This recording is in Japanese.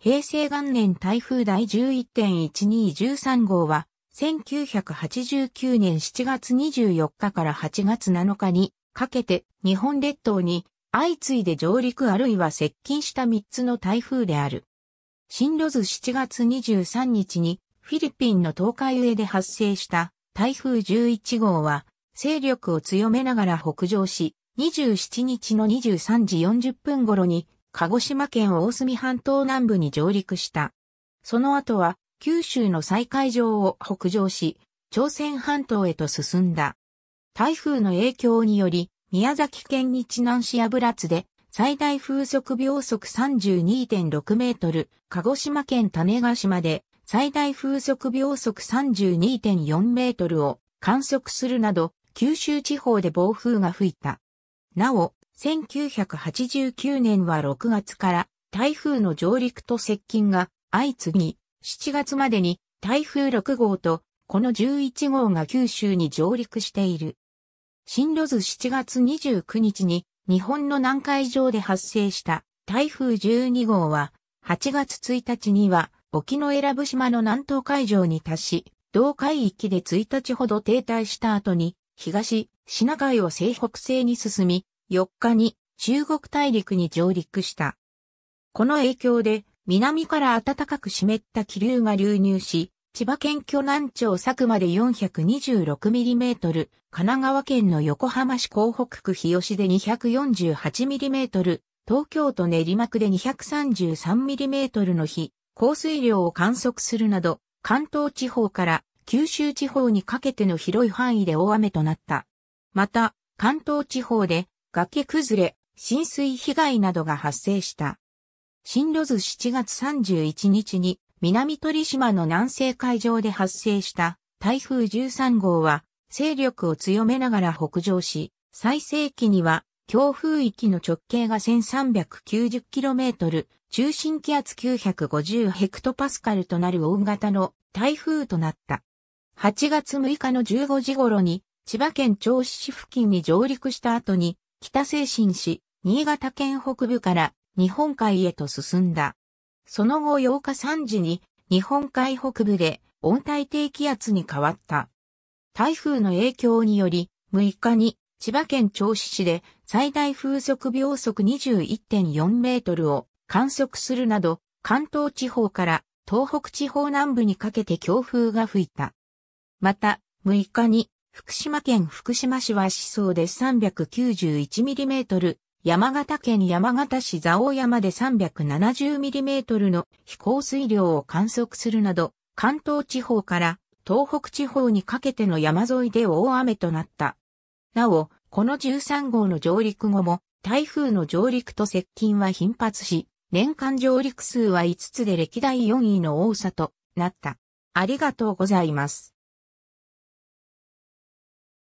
平成元年台風第11.1213号は、1989年7月24日から8月7日にかけて日本列島に相次いで上陸あるいは接近した3つの台風である。進路図7月23日にフィリピンの東海上で発生した台風11号は勢力を強めながら北上し、27日の23時40分頃に鹿児島県大隅半島南部に上陸した。その後は、九州の再海上を北上し、朝鮮半島へと進んだ。台風の影響により、宮崎県日南市油津で最大風速秒速32.6メートル、鹿児島県種ヶ島で最大風速秒速32.4メートルを観測するなど、九州地方で暴風が吹いた。なお、1989年は6月から台風の上陸と接近が相次ぎ、7月までに台風6号とこの11号が九州に上陸している。進路図7月29日に日本の南海上で発生した台風12号は8月1日には沖永良部島の南東海上に達し、同海域で1日ほど停滞した後に東シナ海を西北西に進み、4日に中国大陸に上陸した。この影響で南から暖かく湿った気流が流入し、千葉県巨南町佐久間で 426mm、神奈川県の横浜市港北区日吉で 248mm、東京都練馬区で 233mm の日、降水量を観測するなど、関東地方から九州地方にかけての広い範囲で大雨となった。また、関東地方で崖崩れ、浸水被害などが発生した。進路図7月31日に南鳥島の南西海上で発生した台風13号は勢力を強めながら北上し、最盛期には強風域の直径が 1390km、中心気圧 950hPa となる大型の台風となった。8月6日の15時頃に千葉県銚子市付近に上陸した後に北西進し、新潟県北部から日本海へと進んだ。その後8日3時に日本海北部で温帯低気圧に変わった。台風の影響により、6日に千葉県銚子市で最大風速秒速21.4メートルを観測するなど、関東地方から東北地方南部にかけて強風が吹いた。また、6日に福島県福島市は思想で 391mm、山形県山形市蔵王山で 370mm の飛行水量を観測するなど、関東地方から東北地方にかけての山沿いで大雨となった。なお、この13号の上陸後も、台風の上陸と接近は頻発し、年間上陸数は5つで歴代4位の多さとなった。ありがとうございます。